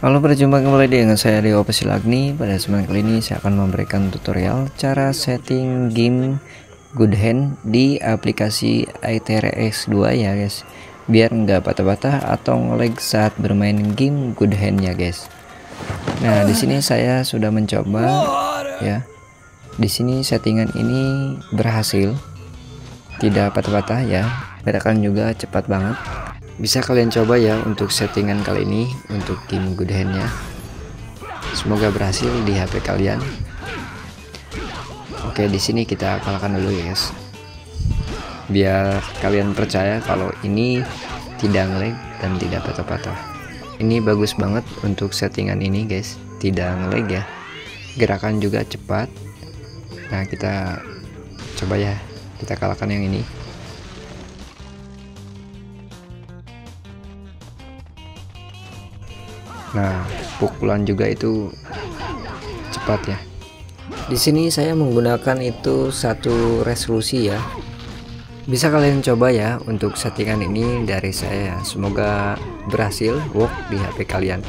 Halo berjumpa kembali dengan saya Rio Pesilagni Pada kesempatan kali ini saya akan memberikan tutorial cara setting game good hand di aplikasi ITRX2 ya guys Biar nggak patah-patah atau ngelag saat bermain game good hand ya guys Nah di sini saya sudah mencoba ya di sini settingan ini berhasil tidak patah-patah ya gerakan juga cepat banget bisa kalian coba ya untuk settingan kali ini untuk game good hand nya semoga berhasil di HP kalian oke di sini kita kalahkan dulu ya guys biar kalian percaya kalau ini tidak ngelag dan tidak patah-patah ini bagus banget untuk settingan ini guys tidak ngelag ya gerakan juga cepat nah kita coba ya kita kalahkan yang ini Nah, pukulan juga itu cepat ya. Di sini saya menggunakan itu satu resolusi ya. Bisa kalian coba ya untuk settingan ini dari saya. Semoga berhasil work di HP kalian.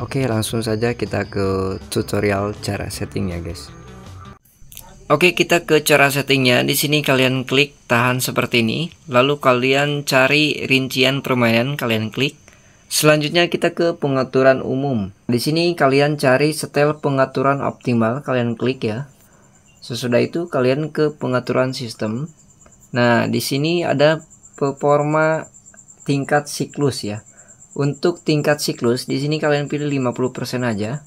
Oke, langsung saja kita ke tutorial cara setting ya, guys. Oke, kita ke cara settingnya. Di sini kalian klik tahan seperti ini, lalu kalian cari rincian permainan, kalian klik. Selanjutnya kita ke pengaturan umum. Di sini kalian cari setel pengaturan optimal, kalian klik ya. Sesudah itu kalian ke pengaturan sistem. Nah, di sini ada performa tingkat siklus ya. Untuk tingkat siklus di sini kalian pilih 50% aja.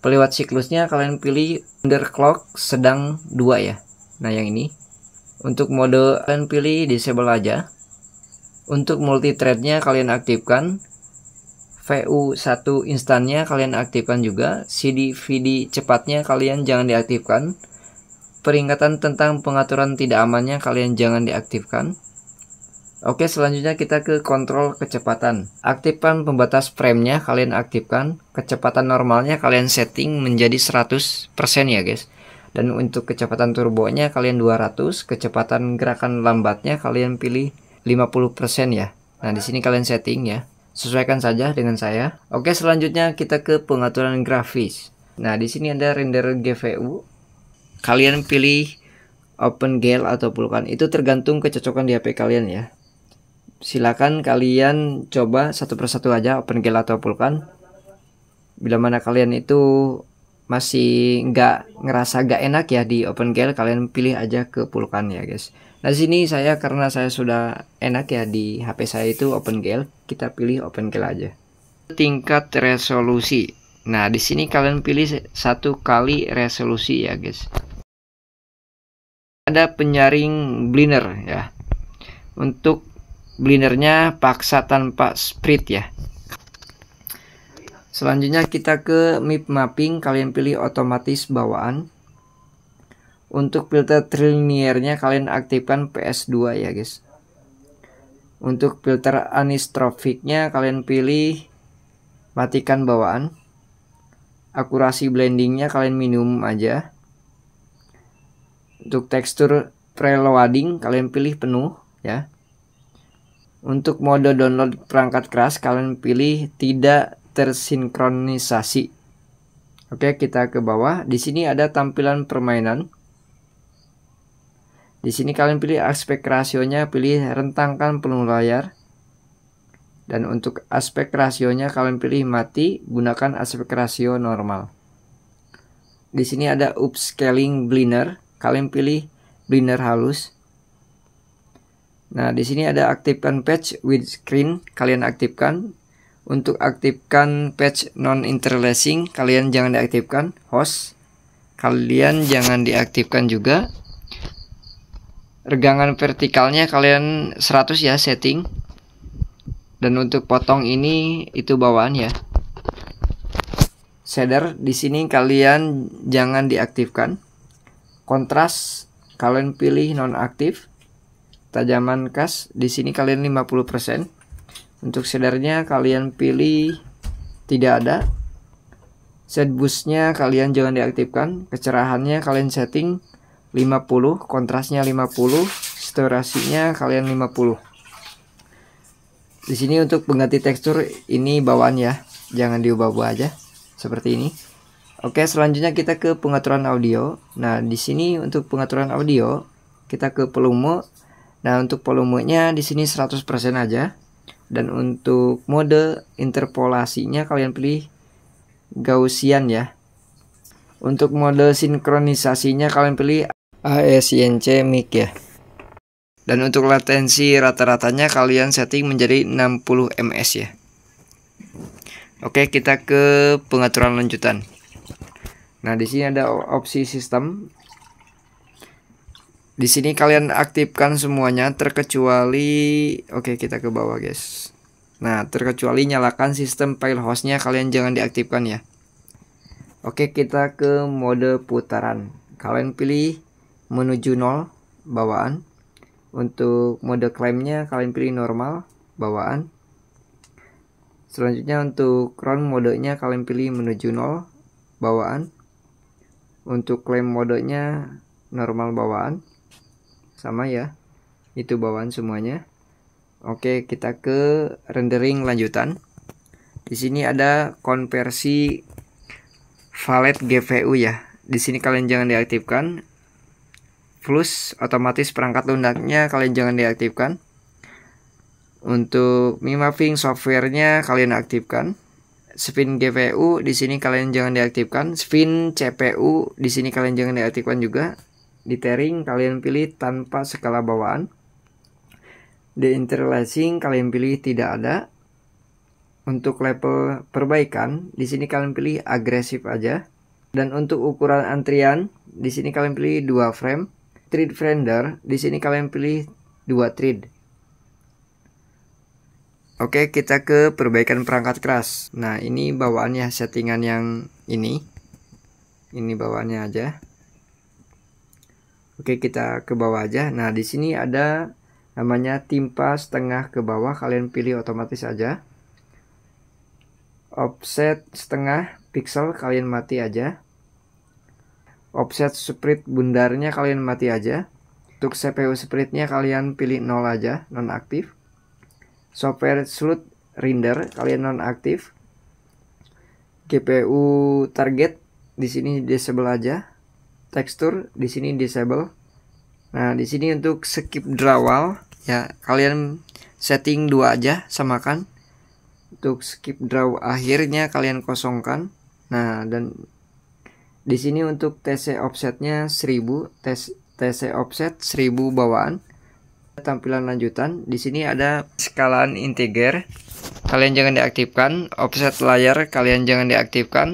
Pelewat siklusnya kalian pilih underclock sedang 2 ya. Nah, yang ini. Untuk mode kalian pilih disable aja. Untuk multi threadnya kalian aktifkan VU1 instannya kalian aktifkan juga, CD-VD cepatnya kalian jangan diaktifkan, peringatan tentang pengaturan tidak amannya kalian jangan diaktifkan. Oke selanjutnya kita ke kontrol kecepatan Aktifkan pembatas framenya kalian aktifkan Kecepatan normalnya kalian setting menjadi 100% ya guys Dan untuk kecepatan turbonya kalian 200 Kecepatan gerakan lambatnya kalian pilih 50% ya Nah di sini kalian setting ya Sesuaikan saja dengan saya. Oke, selanjutnya kita ke pengaturan grafis. Nah, di sini ada render GPU. Kalian pilih OpenGL atau Vulkan. Itu tergantung kecocokan di HP kalian ya. Silakan kalian coba satu persatu aja OpenGL atau Vulkan. Bila mana kalian itu masih nggak ngerasa nggak enak ya di OpenGL, kalian pilih aja ke Vulkan ya guys. Nah sini saya karena saya sudah enak ya di HP saya itu open gel kita pilih open gel aja. Tingkat resolusi. Nah di sini kalian pilih satu kali resolusi ya guys. Ada penyaring blender ya. Untuk blinernya paksa tanpa split ya. Selanjutnya kita ke mip mapping, kalian pilih otomatis bawaan. Untuk filter triniernya kalian aktifkan PS2 ya guys. Untuk filter anistrofiknya kalian pilih matikan bawaan. Akurasi blendingnya kalian minum aja. Untuk tekstur preloading kalian pilih penuh ya. Untuk mode download perangkat keras kalian pilih tidak tersinkronisasi. Oke, kita ke bawah. Di sini ada tampilan permainan. Di sini kalian pilih aspek rasionya, pilih rentangkan penuh layar. Dan untuk aspek rasionya kalian pilih mati, gunakan aspek rasio normal. Di sini ada upscaling blender, kalian pilih blender halus. Nah, di sini ada aktifkan patch with screen kalian aktifkan. Untuk aktifkan patch non-interlacing, kalian jangan diaktifkan. Host, kalian jangan diaktifkan juga regangan vertikalnya kalian 100 ya setting dan untuk potong ini itu bawaan ya shader di sini kalian jangan diaktifkan kontras kalian pilih nonaktif tajaman kas di sini kalian 50% untuk shadernya kalian pilih tidak ada set busnya kalian jangan diaktifkan kecerahannya kalian setting 50 kontrasnya 50 saturasinya kalian 50 di sini untuk pengganti tekstur ini bawaan ya jangan diubah-ubah aja seperti ini Oke selanjutnya kita ke pengaturan audio nah di sini untuk pengaturan audio kita ke volume nah untuk volumenya di sini 100% aja dan untuk mode interpolasinya kalian pilih Gaussian ya untuk mode sinkronisasinya kalian pilih ASINC e, mic ya dan untuk latensi rata-ratanya kalian setting menjadi 60 ms ya Oke kita ke pengaturan lanjutan Nah di sini ada opsi sistem di sini kalian aktifkan semuanya terkecuali oke kita ke bawah guys nah terkecuali nyalakan sistem file hostnya kalian jangan diaktifkan ya oke kita ke mode putaran kalian pilih menuju nol bawaan untuk mode klaimnya kalian pilih normal bawaan selanjutnya untuk crown modenya kalian pilih menuju nol bawaan untuk klaim modenya normal bawaan sama ya itu bawaan semuanya oke kita ke rendering lanjutan di sini ada konversi valet GPU ya di sini kalian jangan diaktifkan Plus otomatis perangkat lunaknya kalian jangan diaktifkan untuk mimapping softwarenya kalian aktifkan spin GPU di sini kalian jangan diaktifkan spin CPU di sini kalian jangan diaktifkan juga Di tearing kalian pilih tanpa skala bawaan di interlacing kalian pilih tidak ada untuk level perbaikan di sini kalian pilih agresif aja dan untuk ukuran antrian di sini kalian pilih 2 frame thread vendor di sini kalian pilih dua thread. Oke, kita ke perbaikan perangkat keras. Nah, ini bawaannya settingan yang ini. Ini bawaannya aja. Oke, kita ke bawah aja. Nah, di sini ada namanya timpa setengah ke bawah, kalian pilih otomatis aja. Offset setengah pixel kalian mati aja offset split bundarnya kalian mati aja untuk CPU splitnya kalian pilih nol aja non aktif. software slot render kalian non aktif. GPU target di sini disable aja tekstur di sini disable nah di sini untuk skip drawal ya kalian setting dua aja samakan untuk skip draw akhirnya kalian kosongkan nah dan di sini untuk TC offsetnya 1000, TC offset 1000 bawaan. Tampilan lanjutan, di sini ada skalaan integer. Kalian jangan diaktifkan, offset layar kalian jangan diaktifkan.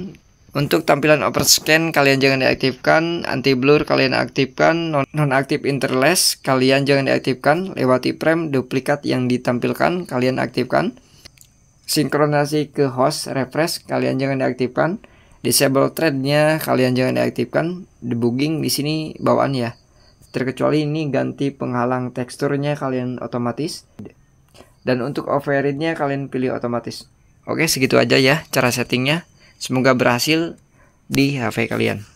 Untuk tampilan overscan kalian jangan diaktifkan, anti blur kalian aktifkan, non, non aktif interlace kalian jangan diaktifkan, lewati frame duplikat yang ditampilkan kalian aktifkan. Sinkronasi ke host refresh kalian jangan diaktifkan disable threadnya kalian jangan diaktifkan debugging di sini bawaan ya terkecuali ini ganti penghalang teksturnya kalian otomatis dan untuk overridenya kalian pilih otomatis oke segitu aja ya cara settingnya semoga berhasil di HP kalian